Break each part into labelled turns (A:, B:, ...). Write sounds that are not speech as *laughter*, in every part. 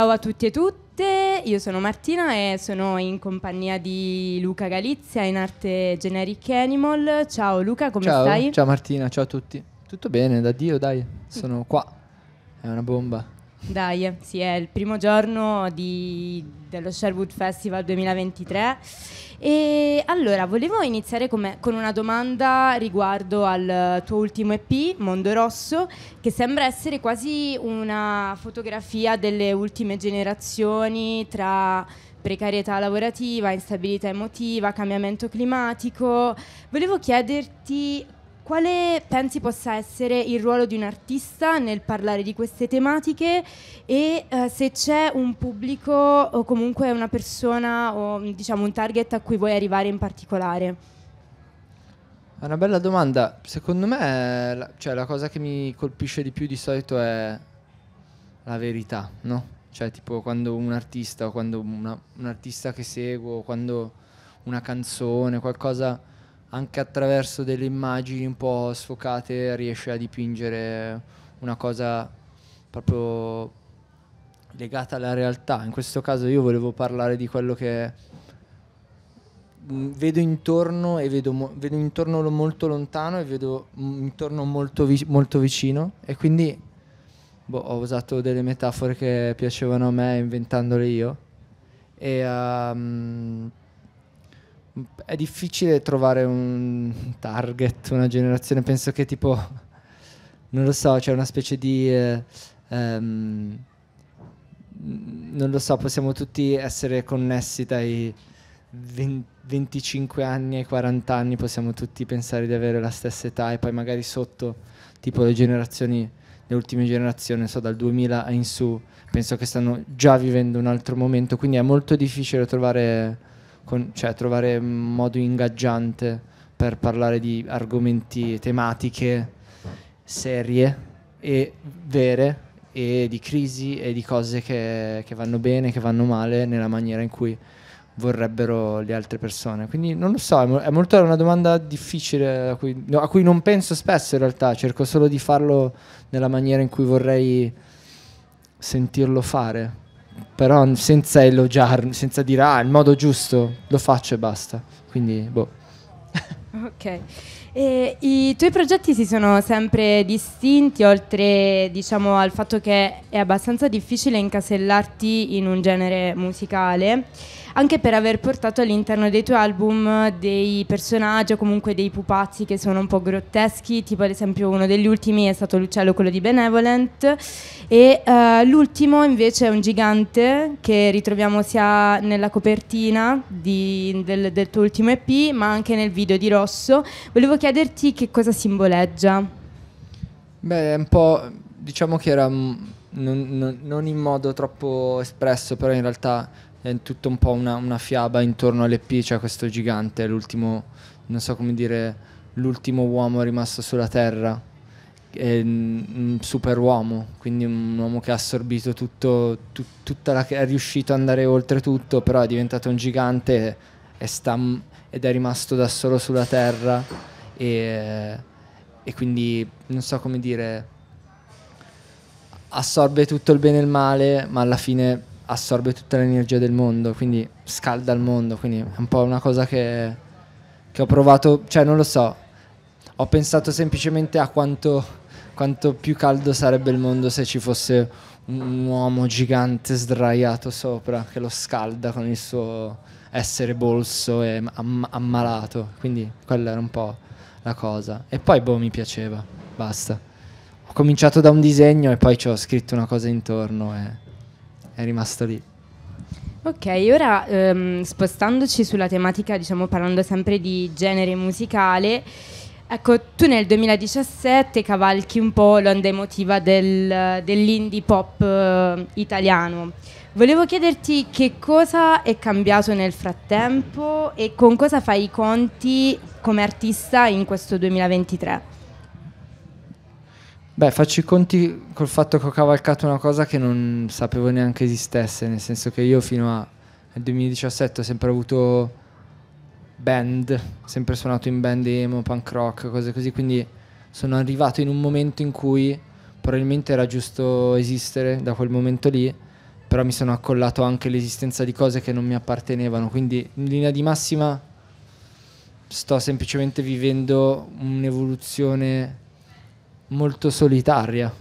A: Ciao a tutti e tutte, io sono Martina e sono in compagnia di Luca Galizia in arte Generic Animal. Ciao Luca, come ciao, stai? Ciao
B: Martina, ciao a tutti. Tutto bene, da Dio, dai, sono qua. È una bomba.
A: Dai, sì, è il primo giorno di, dello Sherwood Festival 2023. E allora, volevo iniziare con, con una domanda riguardo al tuo ultimo EP, Mondo Rosso, che sembra essere quasi una fotografia delle ultime generazioni tra precarietà lavorativa, instabilità emotiva, cambiamento climatico. Volevo chiederti quale pensi possa essere il ruolo di un artista nel parlare di queste tematiche e eh, se c'è un pubblico o comunque una persona o diciamo un target a cui vuoi arrivare in particolare?
B: È una bella domanda. Secondo me la, cioè, la cosa che mi colpisce di più di solito è la verità, no? Cioè tipo quando un artista o quando una, un artista che seguo, quando una canzone, qualcosa anche attraverso delle immagini un po' sfocate riesce a dipingere una cosa proprio legata alla realtà. In questo caso io volevo parlare di quello che mm, vedo intorno e vedo, vedo intorno molto lontano e vedo mm, intorno molto, vi molto vicino e quindi boh, ho usato delle metafore che piacevano a me inventandole io e um, è difficile trovare un target, una generazione, penso che tipo, non lo so, c'è cioè una specie di... Eh, um, non lo so, possiamo tutti essere connessi dai 20, 25 anni ai 40 anni, possiamo tutti pensare di avere la stessa età e poi magari sotto, tipo le generazioni, le ultime generazioni, so dal 2000 in su, penso che stanno già vivendo un altro momento, quindi è molto difficile trovare con, cioè, trovare modo ingaggiante per parlare di argomenti, tematiche serie e vere e di crisi e di cose che, che vanno bene, che vanno male nella maniera in cui vorrebbero le altre persone. Quindi non lo so, è, mo- è una domanda difficile a cui, no, a cui, non penso spesso in realtà, cerco solo di farlo nella maniera in cui vorrei sentirlo fare però senza elogiarmi, senza dire ah, il modo giusto, lo faccio e basta. Quindi, boh.
A: *laughs* ok. E I tuoi progetti si sono sempre distinti, oltre diciamo, al fatto che è abbastanza difficile incasellarti in un genere musicale, anche per aver portato all'interno dei tuoi album dei personaggi o comunque dei pupazzi che sono un po' grotteschi, tipo ad esempio uno degli ultimi è stato l'uccello, quello di Benevolent, e uh, l'ultimo invece è un gigante che ritroviamo sia nella copertina di, del, del tuo ultimo EP, ma anche nel video di Rosso. Volevo chiedere chiederti che cosa simboleggia.
B: Beh, è un po', diciamo che era non, non, non in modo troppo espresso, però in realtà è tutto un po' una, una fiaba intorno all'EP, cioè questo gigante, l'ultimo, non so come dire, l'ultimo uomo rimasto sulla Terra, è un super uomo, quindi un uomo che ha assorbito tutto, tu, tutta la, è riuscito ad andare oltre tutto, però è diventato un gigante e sta, ed è rimasto da solo sulla Terra e, e quindi non so come dire, assorbe tutto il bene e il male, ma alla fine assorbe tutta l'energia del mondo, quindi scalda il mondo, quindi è un po' una cosa che, che ho provato, cioè non lo so, ho pensato semplicemente a quanto, quanto, più caldo sarebbe il mondo se ci fosse un uomo gigante sdraiato sopra che lo scalda con il suo essere bolso e am- ammalato, quindi quella era un po' la cosa. E poi boh, mi piaceva, basta. Ho cominciato da un disegno e poi ci ho scritto una cosa intorno e è rimasto lì.
A: Ok, ora ehm, spostandoci sulla tematica, diciamo parlando sempre di genere musicale, Ecco, tu nel 2017 cavalchi un po' l'onda emotiva del, dell'indie pop eh, italiano Volevo chiederti che cosa è cambiato nel frattempo e con cosa fai i conti come artista in questo 2023.
B: Beh, faccio i conti col fatto che ho cavalcato una cosa che non sapevo neanche esistesse, nel senso che io fino al 2017 ho sempre avuto band, sempre suonato in band emo, punk rock, cose così, quindi sono arrivato in un momento in cui probabilmente era giusto esistere da quel momento lì però mi sono accollato anche l'esistenza di cose che non mi appartenevano, quindi in linea di massima sto semplicemente vivendo un'evoluzione molto solitaria,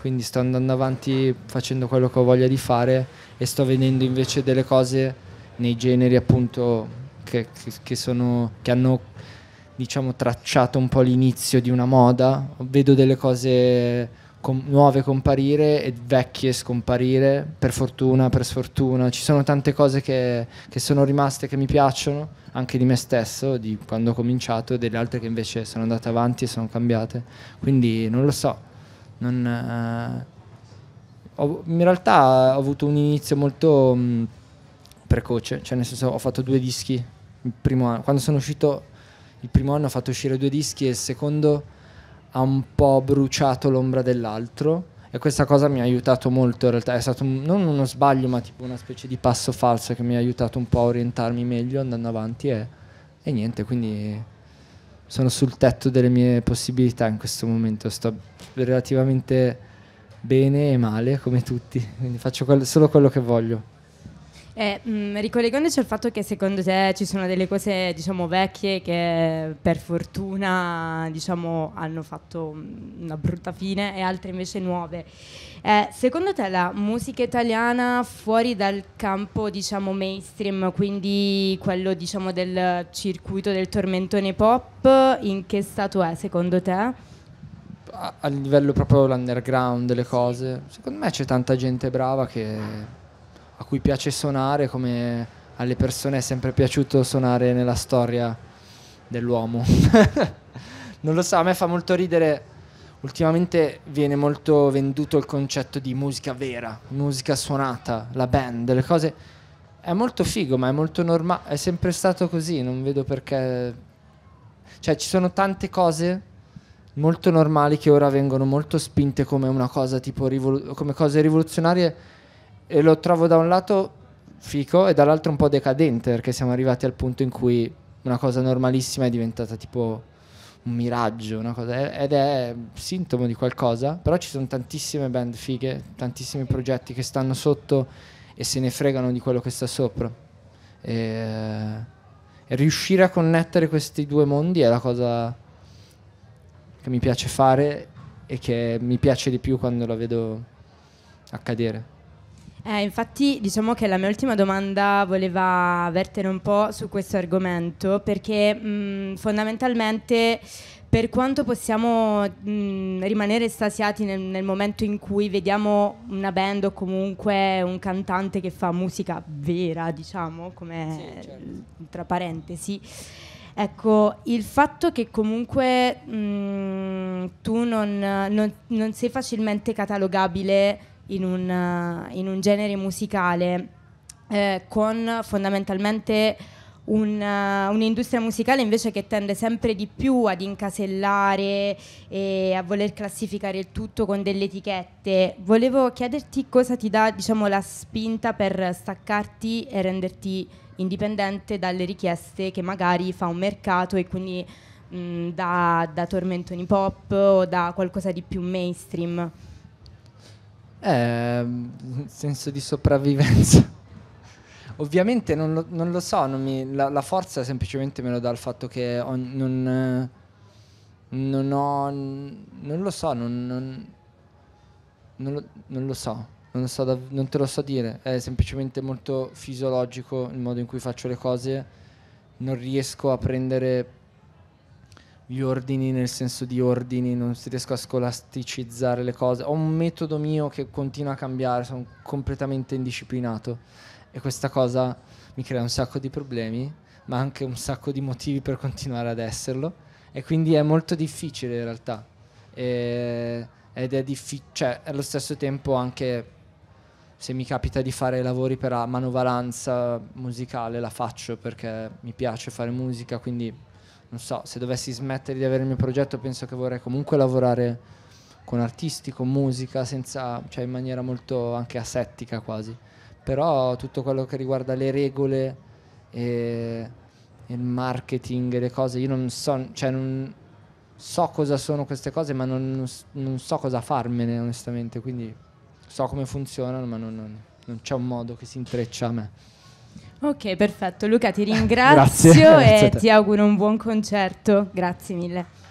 B: quindi sto andando avanti facendo quello che ho voglia di fare e sto vedendo invece delle cose nei generi appunto che, che, che, sono, che hanno diciamo tracciato un po' l'inizio di una moda, vedo delle cose com- nuove comparire e vecchie scomparire, per fortuna, per sfortuna. Ci sono tante cose che, che sono rimaste, che mi piacciono, anche di me stesso, di quando ho cominciato, e delle altre che invece sono andate avanti e sono cambiate. Quindi non lo so. Non, eh, ho, in realtà ho avuto un inizio molto mh, mm, precoce, cioè nel senso ho fatto due dischi il primo anno. Quando sono uscito il primo anno ho fatto uscire due dischi e il secondo ha un po' bruciato l'ombra dell'altro e questa cosa mi ha aiutato molto in realtà, è stato un, non uno sbaglio ma tipo una specie di passo falso che mi ha aiutato un po' a orientarmi meglio andando avanti e, e niente, quindi sono sul tetto delle mie possibilità in questo momento, sto relativamente bene e male come tutti, quindi faccio quello, solo quello che voglio.
A: Eh, mh, mm, ricollegandoci al fatto che secondo te ci sono delle cose diciamo, vecchie che per fortuna diciamo, hanno fatto mm, una brutta fine e altre invece nuove, eh, secondo te la musica italiana fuori dal campo diciamo, mainstream, quindi quello diciamo, del circuito del tormentone pop, in che stato è secondo te?
B: A, a livello proprio l'underground, le cose, secondo me c'è tanta gente brava che a cui piace suonare come alle persone è sempre piaciuto suonare nella storia dell'uomo. *laughs* non lo so, a me fa molto ridere. Ultimamente viene molto venduto il concetto di musica vera, musica suonata, la band, le cose. È molto figo, ma è molto normale. È sempre stato così, non vedo perché. Cioè, ci sono tante cose molto normali che ora vengono molto spinte come una cosa tipo rivol- come cose rivoluzionarie e lo trovo da un lato fico e dall'altro un po' decadente perché siamo arrivati al punto in cui una cosa normalissima è diventata tipo un miraggio, una cosa, ed è sintomo di qualcosa, però ci sono tantissime band fighe, tantissimi progetti che stanno sotto e se ne fregano di quello che sta sopra. E, e riuscire a connettere questi due mondi è la cosa che mi piace fare e che mi piace di più quando la vedo accadere.
A: Eh, infatti diciamo che la mia ultima domanda voleva vertere un po' su questo argomento perché mh, mm, fondamentalmente per quanto possiamo mh, mm, rimanere estasiati nel, nel, momento in cui vediamo una band o comunque un cantante che fa musica vera, diciamo, come sì, certo. tra parentesi. Ecco, il fatto che comunque mh, mm, tu non, non, non sei facilmente catalogabile in un, in un genere musicale eh, con fondamentalmente un, uh, un'industria musicale invece che tende sempre di più ad incasellare e a voler classificare il tutto con delle etichette. Volevo chiederti cosa ti dà diciamo, la spinta per staccarti e renderti indipendente dalle richieste che magari fa un mercato e quindi mh, mm, da, da tormentoni pop o da qualcosa di più mainstream. Eh,
B: senso di sopravvivenza. *laughs* Ovviamente non lo, non lo so, non mi, la, la, forza semplicemente me lo dà il fatto che ho, non, non ho... non lo so, non, non, non lo, non lo so. Non, lo so da, non, te lo so dire, è semplicemente molto fisiologico il modo in cui faccio le cose, non riesco a prendere gli ordini nel senso di ordini, non si riesco a scolasticizzare le cose. Ho un metodo mio che continua a cambiare, sono completamente indisciplinato e questa cosa mi crea un sacco di problemi, ma anche un sacco di motivi per continuare ad esserlo e quindi è molto difficile in realtà. E, ed è difficile, cioè allo stesso tempo anche se mi capita di fare lavori per manovalanza musicale la faccio perché mi piace fare musica, quindi non so, se dovessi smettere di avere il mio progetto penso che vorrei comunque lavorare con artisti, con musica, senza, cioè in maniera molto anche asettica quasi. Però tutto quello che riguarda le regole e il marketing e le cose, io non so, cioè non so cosa sono queste cose, ma non, non so cosa farmene onestamente, quindi so come funzionano, ma non, non c'è un modo che si intreccia a me.
A: Ok, perfetto. Luca, ti *laughs* ringrazio e ti auguro un buon concerto. Grazie mille.